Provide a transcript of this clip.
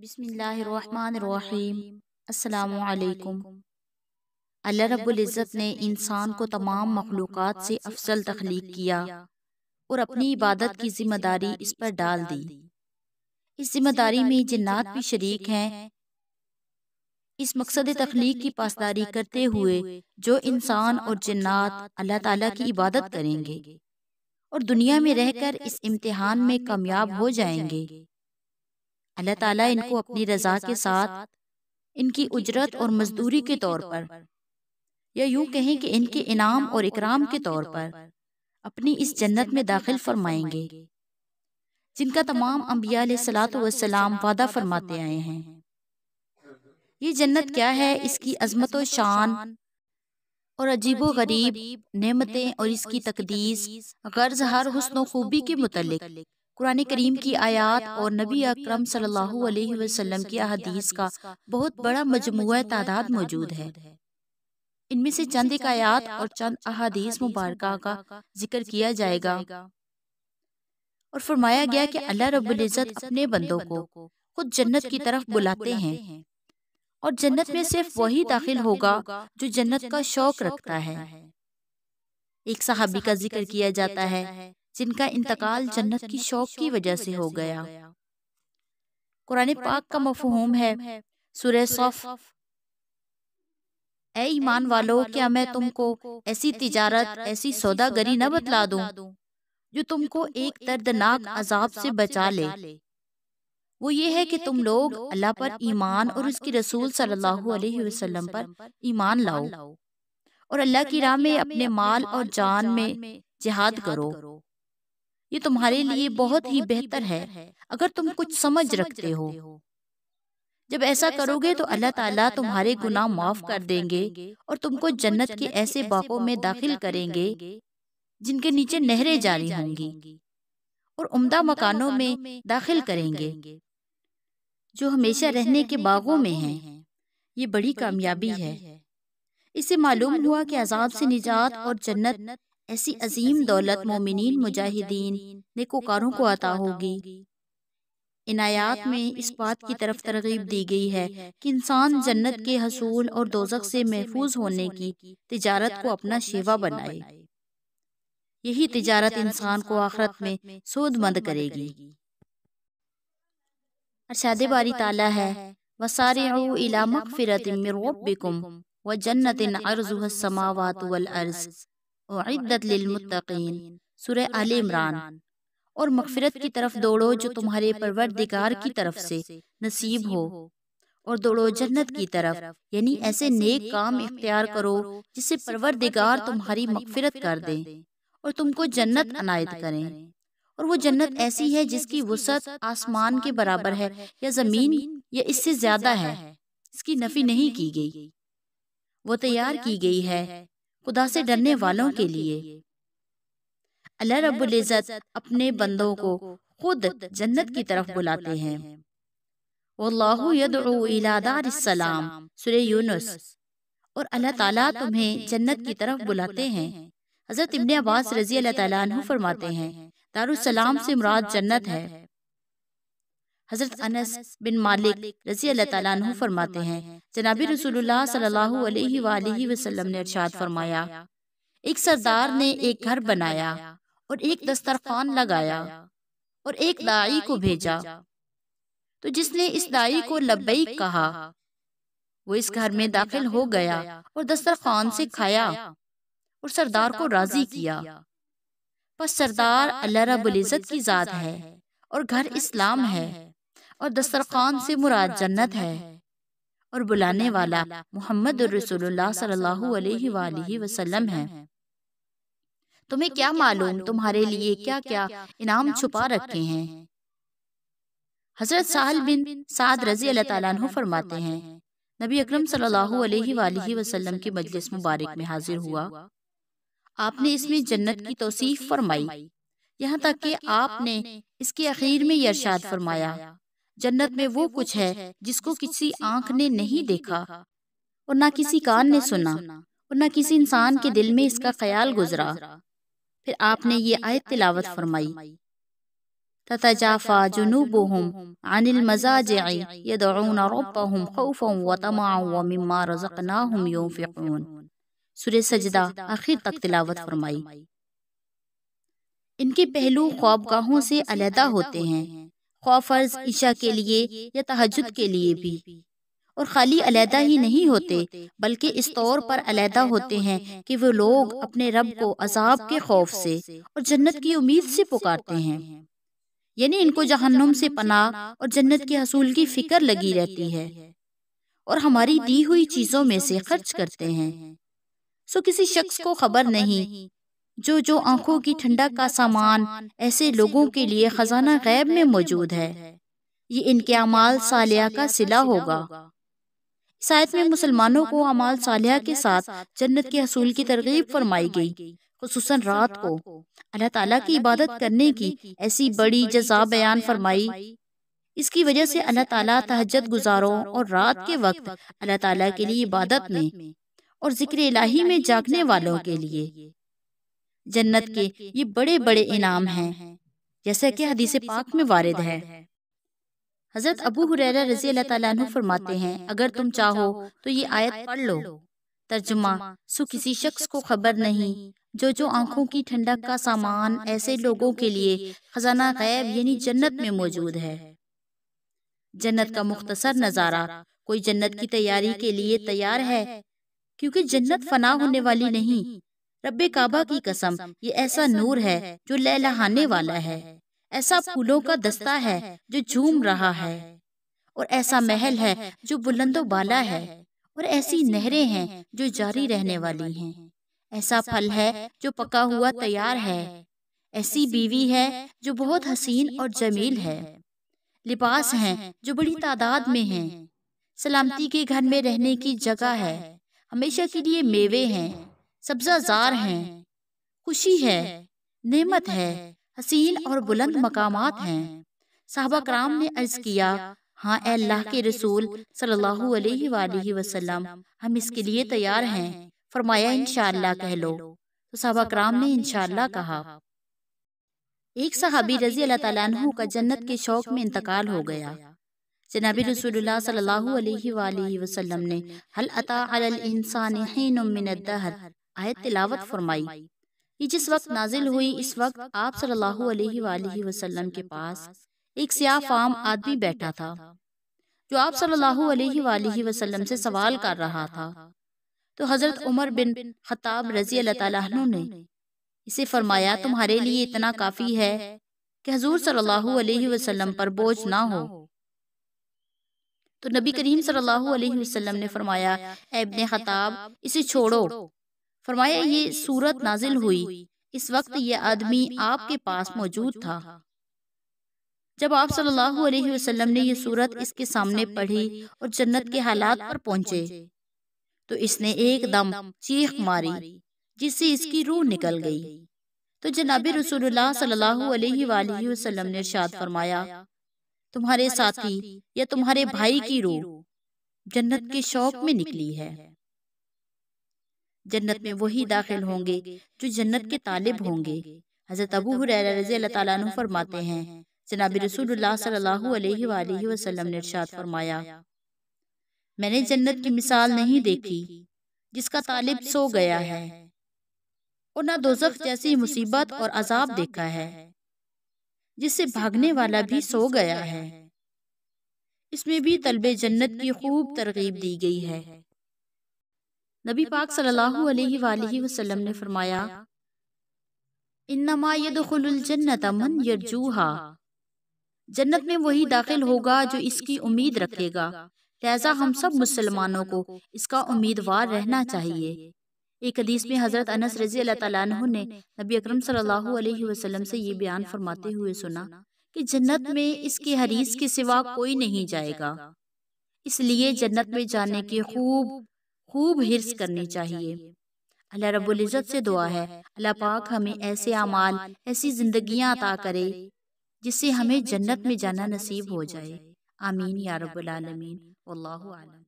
बिसमीम् अल्लाह रब्बुल इज़्ज़त ने इंसान को तमाम मखलूक से अफजल तख्लीक किया और अपनी इबादत की जिम्मेदारी इस पर डाल दी इस जिम्मेदारी में जन्नात भी शरीक हैं इस मकसद तख्लीक की पासदारी करते हुए जो इंसान और जन्नात अल्लाह ताला की इबादत करेंगे और दुनिया में रहकर इस इम्तिहान में कामयाब हो जाएंगे अल्लाह ताला इनको अपनी रजा के साथ इनकी उजरत और मजदूरी के तौर पर या यूं कहें कि इनके इनाम और इकराम के तौर पर अपनी इस जन्नत में दाखिल फरमाएंगे जिनका तमाम अम्बिया सलाम वादा फरमाते आए हैं ये जन्नत क्या है इसकी अजमत और शान और अजीबो गरीब नेमतें और इसकी तकदीस गर्ज हर हसन खूबी के मुतलिक कुरान करीम की आयात और नबी अक्रम सल्लल्लाहु की अहादीस का बहुत बड़ा मजमू तादाद मौजूद है इनमें से चंद एक आयात और चंद अहादीस मुबारक का जिक्र किया जाएगा और फरमाया गया कि अल्लाह रबुल्जत अपने बंदों को खुद जन्नत की तरफ बुलाते हैं और जन्नत में सिर्फ वही दाखिल होगा जो जन्नत का शौक रखता है एक सहाबी का जिक्र किया जाता है जिनका इंतकाल जन्नत की शौक की वजह से हो गया कुरान पाक का मफहूम है सुरह सौफ ए ईमान वालों क्या मैं तुमको ऐसी तिजारत ऐसी सौदागरी न बतला दूं जो तुमको एक दर्दनाक अजाब से बचा ले वो ये है कि तुम लोग अल्लाह पर ईमान और उसके रसूल सल्लल्लाहु अलैहि वसल्लम पर ईमान लाओ और अल्लाह की राह में अपने माल और जान में जिहाद करो ये तुम्हारे लिए बहुत ही बेहतर है अगर तुम कुछ समझ रखते हो जब ऐसा करोगे तो, तो अल्लाह ताला तुम्हारे गुनाह माफ कर देंगे और तुमको जन्नत के ऐसे बागों में दाखिल करेंगे जिनके नीचे नहरें जारी होंगी और उम्दा मकानों में दाखिल करेंगे जो हमेशा रहने के बागों में हैं ये बड़ी कामयाबी है इससे मालूम हुआ कि अजाब से निजात और जन्नत ऐसी अजीम दौलत मोमिन मुजाहिदीन नेकोकारों को अता होगी इनायात में इस बात की तरफ तरगीब दी गई है कि इंसान जन्नत के हसूल और दोजक से महफूज होने की तिजारत को अपना शेवा बनाए यही तिजारत इंसान को आखरत में सोदमंद करेगी अरशाद बारी ताला है वसारे इला मगफिरत मिरबिकुम व जन्नत समावात वल अर्ज़ वद्दत लमतकीन सुर आल इमरान और मगफरत की तरफ दौड़ो जो तुम्हारे परवरदिगार की तरफ से नसीब हो और दौड़ो जन्नत की तरफ यानी ऐसे नेक काम इख्तियार करो जिससे परवरदिगार तुम्हारी मगफरत कर दे और तुमको जन्नत अनायत करें और वो जन्नत ऐसी है जिसकी वसत आसमान के बराबर है या ज़मीन या इससे ज़्यादा है इसकी नफ़ी नहीं की गई वो तैयार की गई है खुदा से डरने वालों के लिए अल्लाह रब्बुल इज़्ज़त अपने बंदों को खुद जन्नत की तरफ बुलाते हैं सलाम सुर यूनुस और अल्लाह ताला तुम्हें जन्नत की तरफ बुलाते हैं हज़रत इब्ने अब्बास रजी अल्लाह ताला फरमाते हैं दारुसलाम से मुराद जन्नत है हज़रत अनस बिन मालिक रजी अल्लाह फरमाते हैं जनाबी रसुल्लाम ने अर्शाद फरमाया एक सरदार ने एक घर बनाया और एक दस्तरखान लगाया और एक दाई को भेजा तो, तो जिसने इस दाई को लबई कहा वो इस घर में दाखिल हो गया और दस्तरखान से खाया और सरदार को राजी किया पर सरदार अल्लाह रबुल्ज़त की ज़ात है और घर इस्लाम है और दस्तरखान से मुराद जन्नत है और बुलाने वाला मोहम्मद वसल्लम है तुम्हें क्या मालूम तुम्हारे लिए क्या क्या इनाम छुपा रखे हैं हजरत साहल बिन साद रजी अल्लाह फरमाते हैं नबी अकरम सल्लल्लाहु अलैहि वसल्लम की मजलिस मुबारक में हाजिर हुआ आपने इसमें जन्नत की तोसीफ फरमाई यहाँ तक कि आपने इसके अखीर में यशाद फरमाया जन्नत में वो कुछ है जिसको किसी आंख ने नहीं देखा और ना किसी कान ने सुना और ना किसी इंसान के दिल में इसका ख्याल गुजरा फिर आपने ये आयत तिलावत फरमाई ततजाफा जुनूबुहुम अनिल मजाजि'i यद'ून रब्बहुम खौफन व तमअ'न व मिम्मा रज़क़नाहुम युनफिक़ून सूरह सजदा आखिर तक तिलावत फरमाई इनके पहलू ख्वाबगाहों से अलहदा होते हैं खौफर्ज ईशा के लिए या तहजद के लिए भी और खाली अलहदा ही नहीं होते बल्कि इस तौर पर अलहदा होते हैं कि वो लोग अपने रब को अजाब के खौफ से और जन्नत की उम्मीद से पुकारते हैं यानी इनको जहन्नुम से पनाह और जन्नत के हसूल की फिक्र लगी रहती है और हमारी दी हुई चीज़ों में से खर्च करते हैं सो किसी शख्स को खबर नहीं जो जो आंखों की ठंडक का सामान ऐसे लोगों के लिए खजाना गैब में मौजूद है ये इनके अमाल सालिया का सिला होगा शायद में मुसलमानों को अमाल सालिया के साथ जन्नत के हसूल की तरगीब फरमाई गई खूस रात को अल्लाह ताला की इबादत करने की ऐसी बड़ी जजा बयान फरमाई इसकी वजह से अल्लाह ताला तहजत गुजारों और रात के वक्त अल्लाह ताला के लिए इबादत में और जिक्र इलाही में जागने वालों के लिए जन्नत के ये बड़े बड़े इनाम हैं जैसा कि हदीस पाक में वारिद है हजरत अबू हुरैरा रजी अल्लाह फरमाते हैं अगर तुम चाहो तो ये तो आयत पढ़ लो तर्जुमा सो किसी शख्स को खबर नहीं जो जो आंखों की ठंडक का सामान ऐसे लोगों के लिए खजाना गैब यानी जन्नत में मौजूद है जन्नत का मुख्तसर नज़ारा कोई जन्नत की तैयारी के लिए तैयार है क्योंकि जन्नत फना होने वाली नहीं रब्बे काबा की कसम ये ऐसा नूर है जो लहलहाने वाला है ऐसा फूलों का दस्ता है जो झूम रहा है और ऐसा महल है जो बुलंदो बाला है और ऐसी नहरें हैं जो जारी रहने वाली हैं ऐसा फल है जो पका हुआ तैयार है ऐसी बीवी है जो बहुत हसीन और जमील है लिबास हैं जो बड़ी तादाद में हैं सलामती के घर में रहने की जगह है हमेशा के लिए मेवे हैं सब्जाजार हैं खुशी है नेमत है हसीन और बुलंद मकामात हैं साहबा कराम ने अर्ज किया हाँ, हाँ अल्लाह के रसूल सल्लल्लाहु अलैहि वालैहि वसल्लम हम इसके लिए तैयार हैं फरमाया इनशाला कह लो तो साहबा कराम ने इनशाला कहा एक सहाबी रजी अल्लाह तु का जन्नत के शौक में इंतकाल हो गया जनाबी रसूलुल्लाह सल्लल्लाहु अलैहि वसल्लम ने हल अता अल इंसान मिन आयत तिलावत फरमाई ये जिस वक्त नाजिल हुई इस वक्त आप सल्लल्लाहु अलैहि वसल्लम के पास एक सियाफाम आदमी बैठा था जो आप सल्लल्लाहु अलैहि वसल्लम से सवाल कर रहा था तो, तो हज़रत उमर बिन खताब रजी अल्लाह ने इसे फरमाया तुम्हारे लिए इतना काफ़ी है कि हजूर सल्लल्लाहु अलैहि वसल्लम पर बोझ ना हो तो नबी तो करीम सल्लल्लाहु अलैहि वसल्लम ने फरमाया इब्ने खताब इसे छोड़ो फरमाया ये सूरत नाजिल हुई इस वक्त ये आदमी आपके पास मौजूद था जब आप सल्लल्लाहु अलैहि वसल्लम ने यह सूरत इसके सामने पढ़ी और जन्नत के हालात पर पहुंचे तो, तो इसने एकदम चीख मारी जिससे इसकी रूह निकल गई तो, तो जनाब रसूलुल्लाह सल्लल्लाहु अलैहि वसल्लम ने इरशाद फरमाया तुम्हारे साथी या तुम्हारे भाई की रूह जन्नत के शौक में निकली है जन्नत में वही दाखिल होंगे जो जन्नत के तालिब होंगे हज़रत अबू रज़ी अल्लाह फरमाते हैं जनाब रसूल सल्लल्लाहु अलैहि वसल्लम ने इरशाद फरमाया मैंने जन्नत की मिसाल नहीं देखी जिसका तालिब सो गया है और ना दोजख जैसी मुसीबत और अजाब देखा है जिससे भागने वाला भी सो गया है इसमें भी तलब जन्नत की खूब तरगीब दी गई है नबी पाक सल्लल्लाहु अलैहि वसल्लम ने फरमाया इन्नमा यदुलजन्नत मन यरजूहा जन्नत में वही दाखिल होगा जो इसकी उम्मीद रखेगा लिहाजा हम सब मुसलमानों को इसका उम्मीदवार रहना चाहिए एक हदीस में हज़रत अनस रजी अल्लाह ने नबी अकरम सल्लल्लाहु अलैहि वसल्लम से ये बयान फरमाते हुए सुना कि जन्नत में इसके हरीस के सिवा कोई नहीं जाएगा इसलिए जन्नत में जाने के खूब खूब हिरस करनी चाहिए अल्लाह रब्बुल इज़्ज़त से दुआ है अल्लाह पाक हमें ऐसे अमाल ऐसी जिंदगियां अता करे जिससे हमें जन्नत में जाना नसीब हो जाए आमीन या रब्बुल आलमीन वल्लाहु आलम